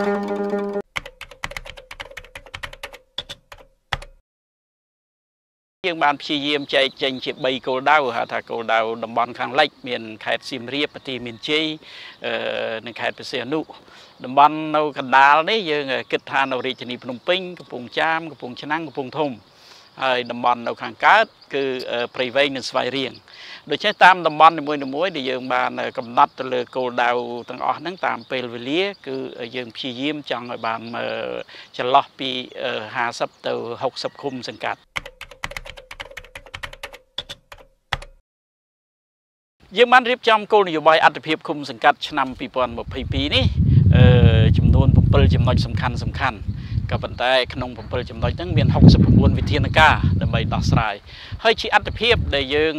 យើងបានព្យាយាមចែកចេញជា3គោលដៅហៅថាគោលដៅតំបន់ខាងលិចមានខេត្តសៀមរាបប្រទីមានជ័យនិងខេត្តព្រះសីហនុតំបន់នៅកណ្ដាលនេះយើងគិតថានៅរាជធានីភ្នំពេញកំពង់ចាមកំពង់ឆ្នាំងកំពង់ធំហើយតំបន់នៅ ខាងកើតគឺព្រៃវែងនិងស្វាយរៀងដូច្នេះតាមតំបន់នីមួយៗដែលយើង បានកំណត់ទៅលើគោលដៅទាំងអស់ហ្នឹងតាម ពេលវេលា គឺយើងព្យាយាមចង់ឲ្យបានចន្លោះពី50ទៅ60ឃុំសង្កាត់យើងបានរៀបចំគោលនយោបាយអត្តភាពឃុំសង្កាត់ឆ្នាំ2022នេះចំនួន7ចំណុចសំខាន់សំខាន់ក៏ប៉ុន្តែក្នុង7ចំណុចហ្នឹងមាន69វិធានការដើម្បីដោះស្រាយហើយជាអត្ថភាពដែលយើង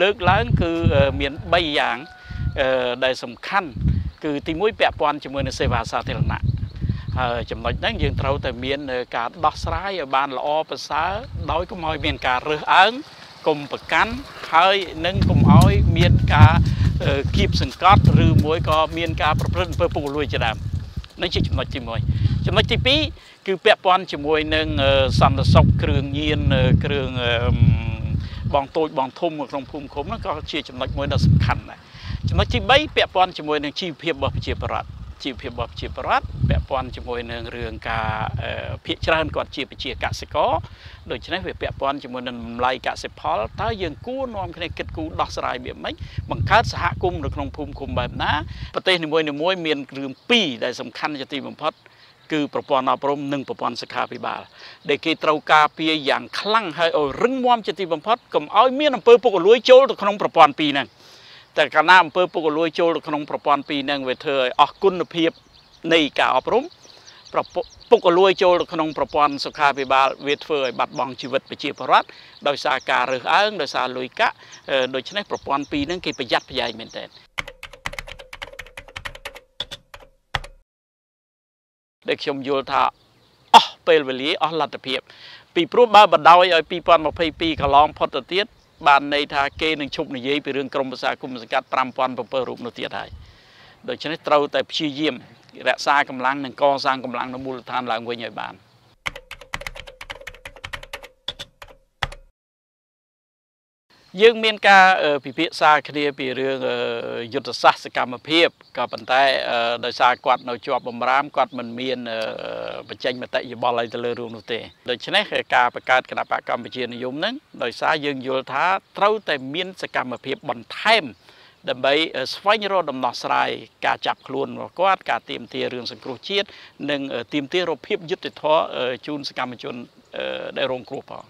លើកឡើង គឺមាន3យ៉ាងដែលសំខាន់ គឺទី1ពាក់ព័ន្ធជាមួយនឹងសេវាសាធារណៈហើយចំណុចហ្នឹងយើងត្រូវតែមាន ការដោះស្រាយឲ្យបានល្អប្រសើរដោយកុំឲ្យមានការរើសអើងកុំប្រកាន់ហើយនឹងកុំឲ្យមានការគៀបសង្កត់ឬមួយក៏មានការប្រព្រឹត្តអំពើពុករលួយជាដើមនេះជាចំណុចទី1ចំណុចទី2គឺពាក់ព័ន្ធជាមួយនឹងសន្តិសុខគ្រឿងញៀនគ្រឿងបងតូចបងធំក្នុងភូមិឃុំនោះក៏ជាចំណុចមួយដ៏សំខាន់ដែរចំណុចទី3ពាក់ព័ន្ធជាមួយនឹងជីវភាពរបស់ប្រជាពលរដ្ឋជីវភាពរបស់ប្រជាពលរដ្ឋពាក់ព័ន្ធជាមួយនឹងរឿងការភាកច្រើនគាត់ជាប្រជាកសិករដូច្នេះវាពាក់ព័ន្ធជាមួយនឹងតម្លៃកសិផលតើយើងគួរនាំគ្នាគិតគូរដោះស្រាយវាមិនបង្កើតសហគមន៍នៅក្នុងភូមិឃុំបែបណាប្រទេសនីមួយៗមានរឿងពីរដែលសំខាន់ជាទីបំផុតគឺប្រព័ន្ធអប់រំនិងប្រព័ន្ធសុខាភិបាលដែលគេត្រូវការពារយ៉ាងខ្លាំងហើយឲ្យរឹងមាំជាទីបំផុតកុំឲ្យមានអំពើពុករលួយចូលទៅក្នុងប្រព័ន្ធពីរហ្នឹងតែកាលណាអំពើពុករលួយចូលទៅក្នុងប្រព័ន្ធពីរហ្នឹងវាធ្វើឲ្យអស់គុណភាពនៃការអប់រំប្រពុករលួយចូលទៅក្នុងប្រព័ន្ធសុខាភិបាលវាធ្វើឲ្យបាត់បង់ជីវិតប្រជាពលរដ្ឋដោយសារការរើសអើងដោយសារលុយកាក់ដូច្នេះប្រព័ន្ធពីរហ្នឹងគេប្រយ័ត្នប្រយែងមែនទែនដែលខ្ញុំយល់ថាអស់ពេលវេលា អស់លទ្ធភាពពីព្រោះបើបណ្ដោយឲ្យ2022កន្លងផុតទៅទៀតបានន័យថាគេនឹងឈប់និយាយពីរឿងក្រមភាសាគុំសង្កាត់5007រូបនោះទៀតហើយដូច្នេះត្រូវតែព្យាយាមរក្សាកម្លាំងនិងកសាងកម្លាំងនៅមូលដ្ឋានឡើងវិញឲ្យបានយើងមានការពិភាក្សាគ្នាពីរឿងយុទ្ធសាស្ត្រសកម្មភាពក៏ប៉ុន្តែដោយសារគាត់នៅជាប់បំរាមគាត់មិនមានបញ្ចេញមតិយោបល់អីទៅលើរឿងនោះទេដូច្នេះការបង្កើតគណៈបកកម្ពុជានិយមហ្នឹងដោយសារយើងយល់ថាត្រូវតែមានសកម្មភាពបន្ថែម ដើម្បីស្វែងរកដំណោះស្រាយការចាប់ខ្លួនរបស់គាត់ការទៀមទារឿងសង្គ្រោះជាតិនិងទៀមទារូបភាពយុទ្ធធរជូនសកម្មជនដែលរងគ្រោះផង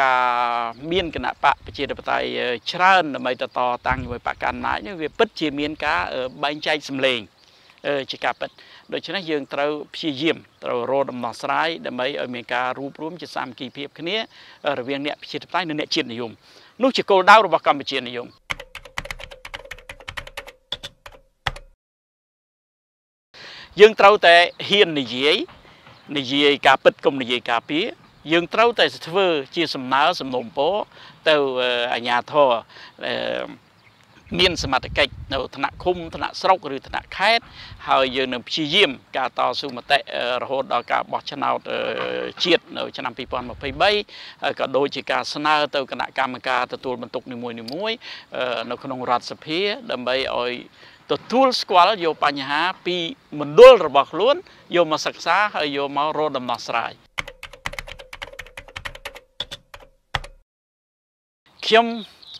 ការមានគណៈបកប្រជាធិបតេយ្យច្រើនដើម្បីតតតាំងជាមួយបកកណ្ដាលនេះវាពិតជាមាន ការបែងចែកសម្លេងជាការពិត ដូច្នេះយើងត្រូវព្យាយាមត្រូវរកដំណោះស្រាយដើម្បីឲ្យមានការរួបរวมជាសាមគ្គីភាព គ្នា រវាងអ្នកប្រជាធិបតេយ្យនិងអ្នកជាតិនិយមនោះជាគោលដៅរបស់កម្ពុជានិយមយើងត្រូវតែហ៊ាននិយាយនិយាយការពិតកុំនិយាយការពៀយើងត្រូវតែធ្វើ ជាសំណើសំណុំពរទៅអាជ្ញាធរមានសមត្ថកិច្ចនៅថ្នាក់ឃុំថ្នាក់ស្រុកឬថ្នាក់ខេត្តហើយយើងនឹងព្យាយាម ការតស៊ូមតិរហូតដល់ការបោះឆ្នោតជាតិនៅឆ្នាំ2023ហើយក៏ដូចជាការស្នើទៅគណៈកម្មការទទួលបន្ទុកនីមួយៗនៅក្នុងរដ្ឋសភាដើម្បីឲ្យទទួលស្គាល់យកបញ្ហាពីមណ្ឌលរបស់ខ្លួនយកមកសិក្សាហើយយកមករកដំណោះស្រាយខ្ញុំ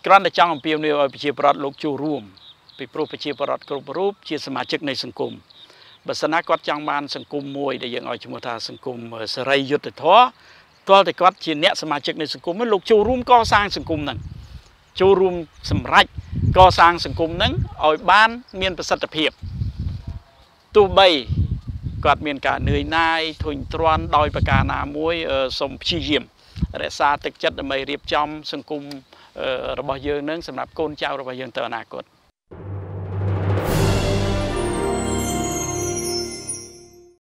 គ្រាន់តែចង់អំពាវនាវឲ្យប្រជាប្រដ្ឋលោកចូលរួមពីព្រោះប្រជា ប្រដ្ឋគ្រប់រូបជា សមាជិកនៃសង្គមបើសិនណាគាត់ចង់បាន សង្គមមួយដែលយើងឲ្យឈ្មោះថាសង្គមសេរីយុត្តិធម៌ទាល់តែគាត់ជាអ្នកសមាជិកនៃសង្គមលោកចូលរួមកសាងសង្គមហ្នឹងចូលរួមសម្រេចកសាងសង្គមហ្នឹងឲ្យបាន មានប្រសិទ្ធភាពទោះបីគាត់មានការនឿយណាយធុញទ្រាន់ដោយប្រការណាមួយសូមព្យាយាមរក្សាទឹកចិត្តដើម្បីរៀបចំសង្គមរបស់យើងនឹងសម្រាប់កូនចៅរបស់យើងទៅអនាគត។